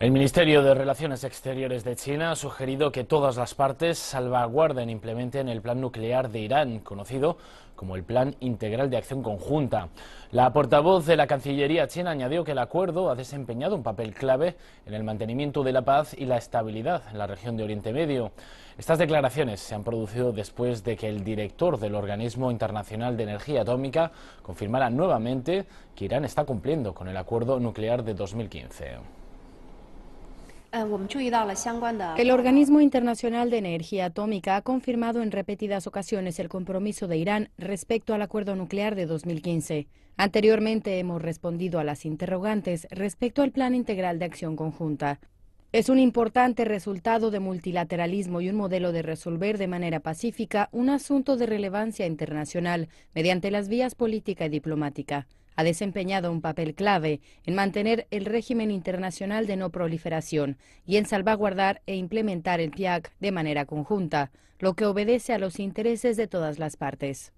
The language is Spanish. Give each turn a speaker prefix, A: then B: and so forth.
A: El Ministerio de Relaciones Exteriores de China ha sugerido que todas las partes salvaguarden e implementen el plan nuclear de Irán, conocido como el Plan Integral de Acción Conjunta. La portavoz de la Cancillería china añadió que el acuerdo ha desempeñado un papel clave en el mantenimiento de la paz y la estabilidad en la región de Oriente Medio. Estas declaraciones se han producido después de que el director del Organismo Internacional de Energía Atómica confirmara nuevamente que Irán está cumpliendo con el acuerdo nuclear de 2015.
B: Eh, el Organismo Internacional de Energía Atómica ha confirmado en repetidas ocasiones el compromiso de Irán respecto al acuerdo nuclear de 2015. Anteriormente hemos respondido a las interrogantes respecto al Plan Integral de Acción Conjunta. Es un importante resultado de multilateralismo y un modelo de resolver de manera pacífica un asunto de relevancia internacional mediante las vías política y diplomática ha desempeñado un papel clave en mantener el régimen internacional de no proliferación y en salvaguardar e implementar el TIAC de manera conjunta, lo que obedece a los intereses de todas las partes.